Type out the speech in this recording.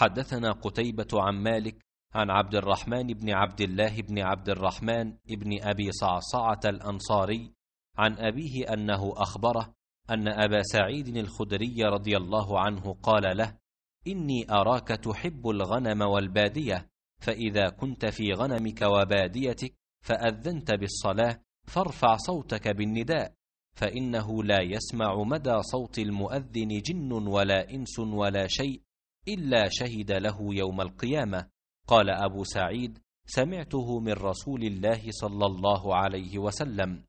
حدثنا قتيبة عن مالك عن عبد الرحمن بن عبد الله بن عبد الرحمن بن أبي صعصعة الأنصاري عن أبيه أنه أخبره أن أبا سعيد الخدري رضي الله عنه قال له إني أراك تحب الغنم والبادية فإذا كنت في غنمك وباديتك فأذنت بالصلاة فارفع صوتك بالنداء فإنه لا يسمع مدى صوت المؤذن جن ولا إنس ولا شيء إلا شهد له يوم القيامة قال أبو سعيد سمعته من رسول الله صلى الله عليه وسلم